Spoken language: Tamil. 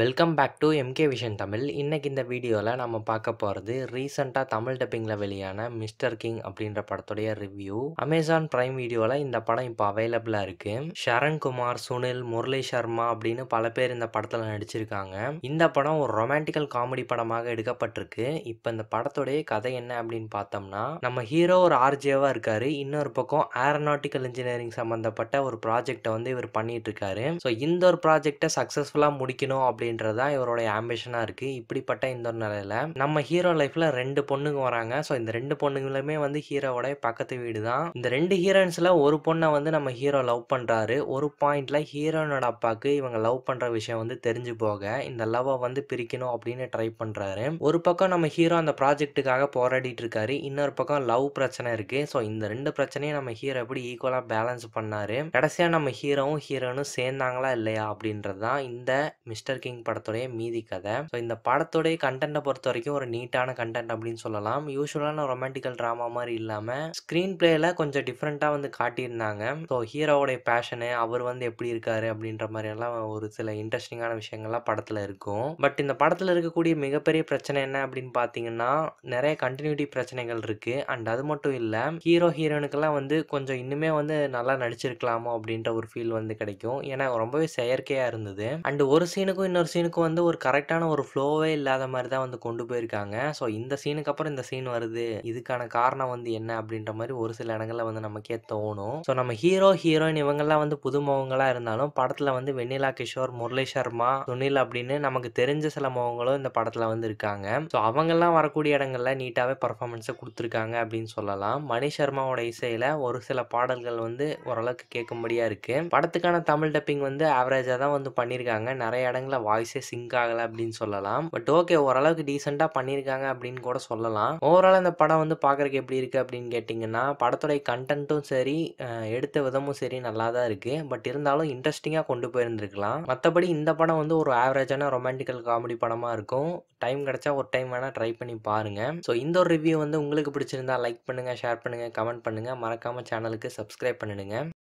welcome back to MK vision Tamil இன்றைக்கி இந்த வீடியோவில் நம்ம பார்க்க போகிறது ரீசெண்டாக தமிழ் டப்பிங்கில் வெளியான மிஸ்டர் கிங் அப்படின்ற படத்துடைய ரிவ்யூ அமேசான் ப்ரைம் வீடியோவில் இந்த படம் இப்போ அவைலபிளாக இருக்குது ஷரண்குமார் சுனில் முரளி சர்மா அப்படின்னு பல பேர் இந்த படத்தில் நடிச்சிருக்காங்க இந்த படம் ஒரு ரொமான்டிக்கல் காமெடி படமாக எடுக்கப்பட்டிருக்கு இப்போ இந்த படத்துடைய கதை என்ன அப்படின்னு பார்த்தோம்னா நம்ம ஹீரோ ஒரு ஆர்ஜேவாக இருக்கார் இன்னொரு பக்கம் ஏரோநாட்டிக்கல் இன்ஜினியரிங் சம்மந்தப்பட்ட ஒரு ப்ராஜெக்டை வந்து இவர் பண்ணிகிட்ருக்காரு ஸோ இந்த ஒரு ப்ராஜெக்டை சக்ஸஸ்ஃபுல்லாக முடிக்கணும் அப்படி அப்படின்றது தான் இவருடைய ஆம்பிஷனாக இருக்குது இப்படிப்பட்ட இந்த ஒரு நிலையில் நம்ம ஹீரோ லைஃப்பில் ரெண்டு பொண்ணுங்க வராங்க ஸோ இந்த ரெண்டு பொண்ணுங்களுமே வந்து ஹீரோவோட பக்கத்து வீடு தான் இந்த ரெண்டு ஹீரோயின்ஸில் ஒரு பொண்ணை வந்து நம்ம ஹீரோ லவ் பண்ணுறாரு ஒரு பாயிண்டில் ஹீரோனோட அப்பாவுக்கு இவங்க லவ் பண்ணுற விஷயம் வந்து தெரிஞ்சு போக இந்த லவ்வை வந்து பிரிக்கணும் அப்படின்னு ட்ரை பண்ணுறாரு ஒரு பக்கம் நம்ம ஹீரோ அந்த ப்ராஜெக்ட்டுக்காக போராடிட்டு இருக்காரு இன்னொரு பக்கம் லவ் பிரச்சனை இருக்குது ஸோ இந்த ரெண்டு பிரச்சனையும் நம்ம ஹீரோ எப்படி ஈக்குவலாக பேலன்ஸ் பண்ணார் கடைசியாக நம்ம ஹீரோவும் ஹீரோனும் சேர்ந்தாங்களா இல்லையா அப்படின்றது தான் இந்த மிஸ்டர் கிங் கிங் படத்துடைய மீதி கதை ஸோ இந்த படத்துடைய கண்டென்ட்டை பொறுத்த வரைக்கும் ஒரு நீட்டான கண்டென்ட் அப்படின்னு சொல்லலாம் யூஸ்வலான ரொமான்டிக்கல் ட்ராமா மாதிரி இல்லாமல் ஸ்க்ரீன் பிளேல கொஞ்சம் டிஃப்ரெண்ட்டாக வந்து காட்டியிருந்தாங்க ஸோ ஹீரோவுடைய பேஷனு அவர் வந்து எப்படி இருக்காரு அப்படின்ற மாதிரியெல்லாம் ஒரு சில இன்ட்ரெஸ்டிங்கான விஷயங்கள்லாம் படத்தில் இருக்கும் பட் இந்த படத்தில் இருக்கக்கூடிய மிகப்பெரிய பிரச்சனை என்ன அப்படின்னு பார்த்தீங்கன்னா நிறைய கண்டினியூட்டி பிரச்சனைகள் இருக்குது அண்ட் அது மட்டும் இல்லை ஹீரோ ஹீரோனுக்கெல்லாம் வந்து கொஞ்சம் இன்னுமே வந்து நல்லா நடிச்சிருக்கலாமோ அப்படின்ற ஒரு ஃபீல் வந்து கிடைக்கும் ஏன்னா ரொம்பவே செயற்கையாக இருந்தது அண்டு ஒரு சீனுக்கும் இன்னொரு ஒரு சீனுக்கு வந்து ஒரு கரெக்டான ஒரு ஃப்ளோவே இல்லாத மாதிரி தான் வந்து கொண்டு போயிருக்காங்க ஸோ இந்த சீனுக்கு அப்புறம் இந்த சீன் வருது இதுக்கான காரணம் வந்து என்ன அப்படின்ற மாதிரி ஒரு சில இடங்களில் வந்து நமக்கே தோணும் ஸோ நம்ம ஹீரோ ஹீரோயின் இவங்கெல்லாம் வந்து புதுமுகங்களாக இருந்தாலும் படத்தில் வந்து வெண்ணிலா கிஷோர் முரளி சர்மா சுனில் அப்படின்னு நமக்கு தெரிஞ்ச சில முகங்களும் இந்த படத்தில் வந்து இருக்காங்க ஸோ அவங்கெல்லாம் வரக்கூடிய இடங்களில் நீட்டாகவே பர்ஃபார்மன்ஸை கொடுத்துருக்காங்க அப்படின்னு சொல்லலாம் மணி சர்மாவோட இசையில் ஒரு சில பாடல்கள் வந்து ஓரளவுக்கு கேட்கும்படியாக இருக்குது படத்துக்கான தமிழ் டப்பிங் வந்து ஆவரேஜாக தான் வந்து பண்ணியிருக்காங்க நிறைய இடங்களில் வாய்ஸே சிங்க் ஆகலை அப்படின்னு சொல்லலாம் பட் ஓகே ஓரளவுக்கு டீசெண்டாக பண்ணியிருக்காங்க அப்படின்னு கூட சொல்லலாம் ஓவரால் இந்த படம் வந்து பார்க்குறக்கு எப்படி இருக்குது அப்படின்னு கேட்டிங்கன்னா படத்துடைய கண்டென்ட்டும் சரி எடுத்த விதமும் சரி நல்லா தான் இருக்குது பட் இருந்தாலும் இன்ட்ரெஸ்டிங்காக கொண்டு போயிருந்துருக்கலாம் மற்றபடி இந்த படம் வந்து ஒரு ஆவரேஜான ரொமான்டிக்கல் காமெடி படமாக இருக்கும் டைம் கிடச்சா ஒரு டைம் வேணால் ட்ரை பண்ணி பாருங்கள் ஸோ இந்த ஒரு ரிவ்யூ வந்து உங்களுக்கு பிடிச்சிருந்தா லைக் பண்ணுங்கள் ஷேர் பண்ணுங்கள் கமெண்ட் பண்ணுங்கள் மறக்காமல் சேனலுக்கு சப்ஸ்கிரைப் பண்ணிடுங்க